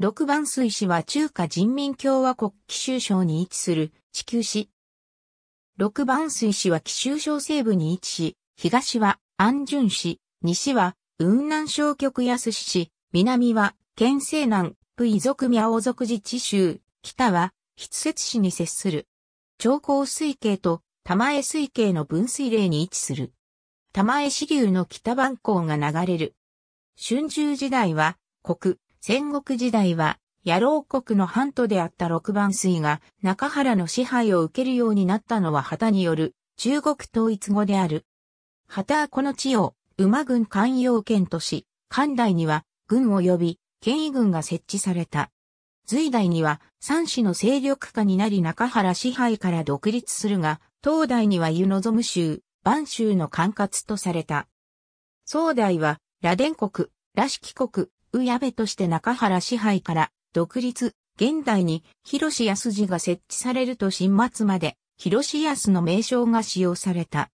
6番水市は中華人民共和国紀州省に位置する地球市。6番水市は紀州省西部に位置し、東は安順市、西は雲南省局安市、南は県西南、部遺族宮王族自治州、北は筆節市に接する。長江水系と玉江水系の分水嶺に位置する。玉江支流の北番港が流れる。春秋時代は、国、戦国時代は、野郎国の半島であった六番水が中原の支配を受けるようになったのは旗による中国統一語である。旗はこの地を馬軍関陽県とし、関代には軍及び県威軍が設置された。隋代には三市の勢力下になり中原支配から独立するが、東代には湯望む州、万州の管轄とされた。宋代は、羅殿国、羅式国、宇矢部として中原支配から独立、現代に広安寺が設置されると新末まで広安の名称が使用された。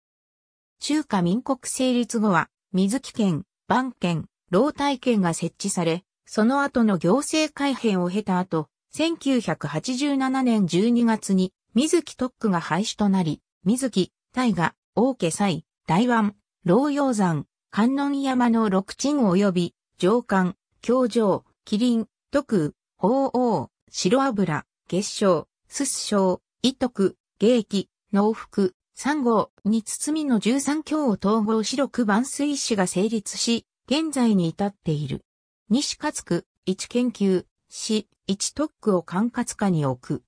中華民国成立後は水木県、番県、老体県が設置され、その後の行政改変を経た後、1987年12月に水木特区が廃止となり、水木、大河、大家祭、大湾、老陽山、観音山の六鎮及び上官、京城、麒麟、徳、鳳凰、白油、月晶、すす章、伊徳、芸気、農福、三号に包みの十三教を統合しく万水史が成立し、現在に至っている。西勝区、一研究、市、一特区を管轄下に置く。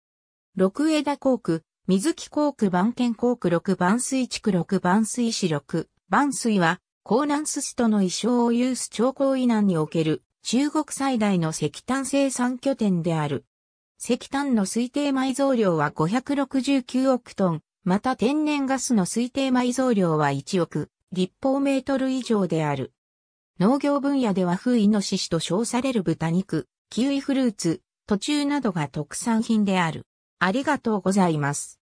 六枝工区、水木工区番県工区六番水地区六番水市六番水は、江南す司との衣装を有す長江以南における中国最大の石炭生産拠点である。石炭の推定埋蔵量は569億トン、また天然ガスの推定埋蔵量は1億立方メートル以上である。農業分野では風イノシシと称される豚肉、キウイフルーツ、途中などが特産品である。ありがとうございます。